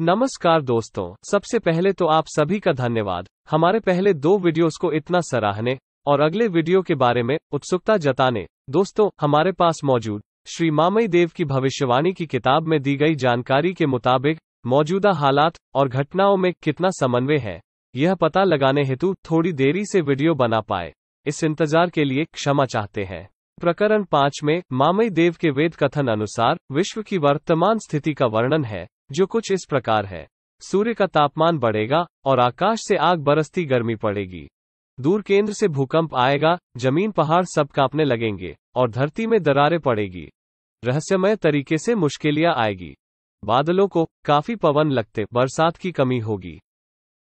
नमस्कार दोस्तों सबसे पहले तो आप सभी का धन्यवाद हमारे पहले दो वीडियोस को इतना सराहने और अगले वीडियो के बारे में उत्सुकता जताने दोस्तों हमारे पास मौजूद श्री मामई देव की भविष्यवाणी की किताब में दी गई जानकारी के मुताबिक मौजूदा हालात और घटनाओं में कितना समन्वय है यह पता लगाने हेतु थोड़ी देरी से वीडियो बना पाए इस इंतजार के लिए क्षमा चाहते हैं प्रकरण पाँच में मामई देव के वेद कथन अनुसार विश्व की वर्तमान स्थिति का वर्णन है जो कुछ इस प्रकार है सूर्य का तापमान बढ़ेगा और आकाश से आग बरसती गर्मी पड़ेगी दूर केंद्र से भूकंप आएगा जमीन पहाड़ सब कांपने लगेंगे और धरती में दरारें पड़ेगी रहस्यमय तरीके से मुश्किलियां आएगी बादलों को काफी पवन लगते बरसात की कमी होगी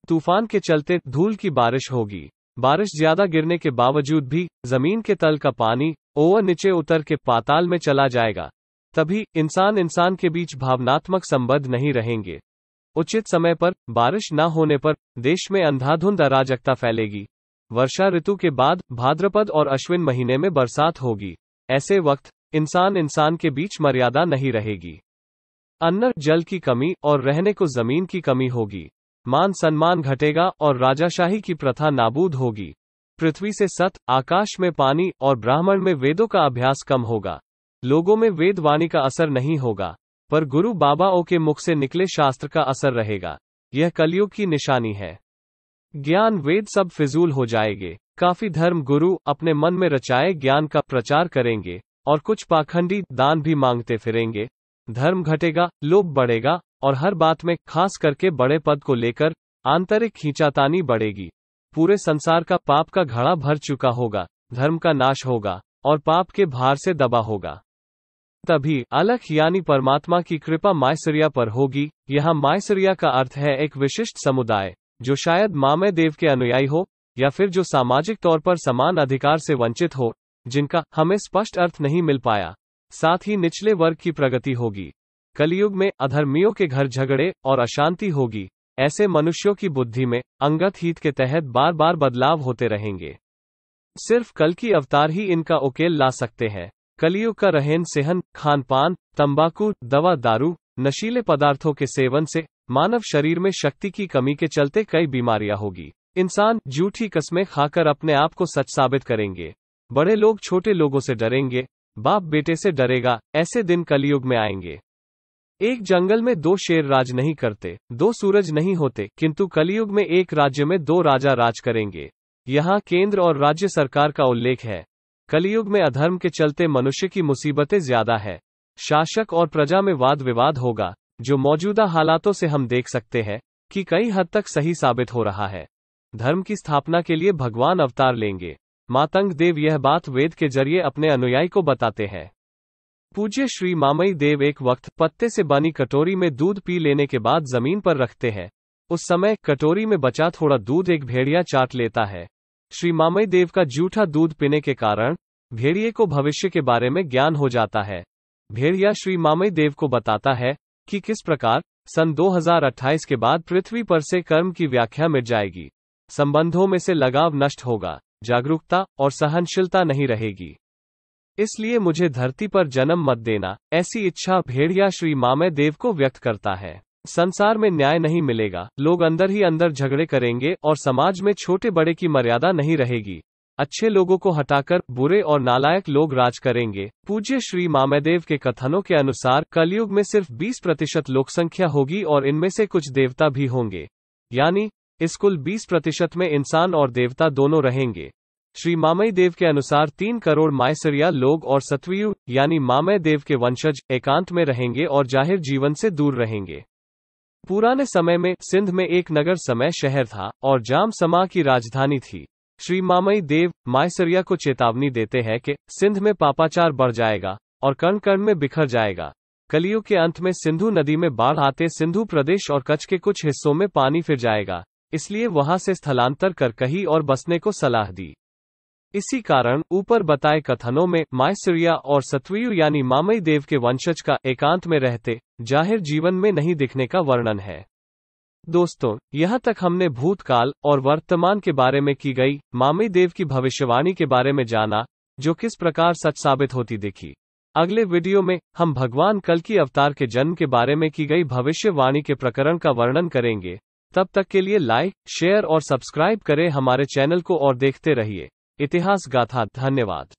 तूफान के चलते धूल की बारिश होगी बारिश ज्यादा गिरने के बावजूद भी जमीन के तल का पानी ओवर नीचे उतर के पाताल में चला जाएगा तभी इंसान इंसान के बीच भावनात्मक संबंध नहीं रहेंगे उचित समय पर बारिश न होने पर देश में अंधाधुंध अराजकता फैलेगी वर्षा ऋतु के बाद भाद्रपद और अश्विन महीने में बरसात होगी ऐसे वक्त इंसान इंसान के बीच मर्यादा नहीं रहेगी अन्न जल की कमी और रहने को जमीन की कमी होगी मान सम्मान घटेगा और राजाशाही की प्रथा नाबूद होगी पृथ्वी से सत आकाश में पानी और ब्राह्मण में वेदों का अभ्यास कम होगा लोगों में वेद वाणी का असर नहीं होगा पर गुरु बाबाओं के मुख से निकले शास्त्र का असर रहेगा यह कलियुग की निशानी है ज्ञान वेद सब फिजूल हो जाएंगे काफी धर्म गुरु अपने मन में रचाए ज्ञान का प्रचार करेंगे और कुछ पाखंडी दान भी मांगते फिरेंगे धर्म घटेगा लोभ बढ़ेगा और हर बात में खास करके बड़े पद को लेकर आंतरिक खींचातानी बढ़ेगी पूरे संसार का पाप का घड़ा भर चुका होगा धर्म का नाश होगा और पाप के भार से दबा होगा तभी अलख यानी परमात्मा की कृपा मायसरिया पर होगी यहाँ मायसरिया का अर्थ है एक विशिष्ट समुदाय जो शायद मामे देव के अनुयायी हो या फिर जो सामाजिक तौर पर समान अधिकार से वंचित हो जिनका हमें स्पष्ट अर्थ नहीं मिल पाया साथ ही निचले वर्ग की प्रगति होगी कलयुग में अधर्मियों के घर झगड़े और अशांति होगी ऐसे मनुष्यों की बुद्धि में अंगत हित के तहत बार बार बदलाव होते रहेंगे सिर्फ कल की अवतार ही इनका उकेल ला सकते हैं कलियुग का रहन सहन खान पान तम्बाकू दवा दारू नशीले पदार्थों के सेवन से मानव शरीर में शक्ति की कमी के चलते कई बीमारियां होगी इंसान झूठी कस्में खाकर अपने आप को सच साबित करेंगे बड़े लोग छोटे लोगों से डरेंगे बाप बेटे से डरेगा ऐसे दिन कलयुग में आएंगे एक जंगल में दो शेर राज नहीं करते दो सूरज नहीं होते किंतु कलयुग में एक राज्य में दो राजा राज करेंगे यहाँ केंद्र और राज्य सरकार का उल्लेख है कलयुग में अधर्म के चलते मनुष्य की मुसीबतें ज्यादा है शासक और प्रजा में वाद विवाद होगा जो मौजूदा हालातों से हम देख सकते हैं कि कई हद तक सही साबित हो रहा है धर्म की स्थापना के लिए भगवान अवतार लेंगे मातंग देव यह बात वेद के जरिए अपने अनुयायी को बताते हैं पूज्य श्री मामई देव एक वक्त पत्ते से बनी कटोरी में दूध पी लेने के बाद जमीन पर रखते हैं उस समय कटोरी में बचा थोड़ा दूध एक भेड़िया चाट लेता है श्री मामई देव का जूठा दूध पीने के कारण भेड़िए को भविष्य के बारे में ज्ञान हो जाता है भेड़िया श्री मामई देव को बताता है कि किस प्रकार सन 2028 के बाद पृथ्वी पर से कर्म की व्याख्या मिट जाएगी संबंधों में से लगाव नष्ट होगा जागरूकता और सहनशीलता नहीं रहेगी इसलिए मुझे धरती पर जन्म मत देना ऐसी इच्छा भेड़िया श्री मामय देव को व्यक्त करता है संसार में न्याय नहीं मिलेगा लोग अंदर ही अंदर झगड़े करेंगे और समाज में छोटे बड़े की मर्यादा नहीं रहेगी अच्छे लोगों को हटाकर बुरे और नालायक लोग राज करेंगे पूज्य श्री मामेदेव के कथनों के अनुसार कलयुग में सिर्फ 20 प्रतिशत लोकसंख्या होगी और इनमें से कुछ देवता भी होंगे यानी इस कुल 20 प्रतिशत में इंसान और देवता दोनों रहेंगे श्री मामय देव के अनुसार तीन करोड़ मायसरिया लोग और सत्वयु यानी मामय देव के वंशज एकांत में रहेंगे और जाहिर जीवन से दूर रहेंगे पुराने समय में सिंध में एक नगर समय शहर था और जाम समा की राजधानी थी श्री मामई देव मायसरिया को चेतावनी देते हैं कि सिंध में पापाचार बढ़ जाएगा और कण कण में बिखर जाएगा कलियों के अंत में सिंधु नदी में बाढ़ आते सिंधु प्रदेश और कच्छ के कुछ हिस्सों में पानी फिर जाएगा इसलिए वहां से स्थलांतर कर कहीं और बसने को सलाह दी इसी कारण ऊपर बताए कथनों में मायसुरिया और सत्वयु यानी मामई देव के वंशज का एकांत में रहते जाहिर जीवन में नहीं दिखने का वर्णन है दोस्तों यहाँ तक हमने भूतकाल और वर्तमान के बारे में की गई मामई देव की भविष्यवाणी के बारे में जाना जो किस प्रकार सच साबित होती दिखी अगले वीडियो में हम भगवान कल की अवतार के जन्म के बारे में की गई भविष्यवाणी के प्रकरण का वर्णन करेंगे तब तक के लिए लाइक शेयर और सब्सक्राइब करें हमारे चैनल को और देखते रहिए इतिहास गाथा धन्यवाद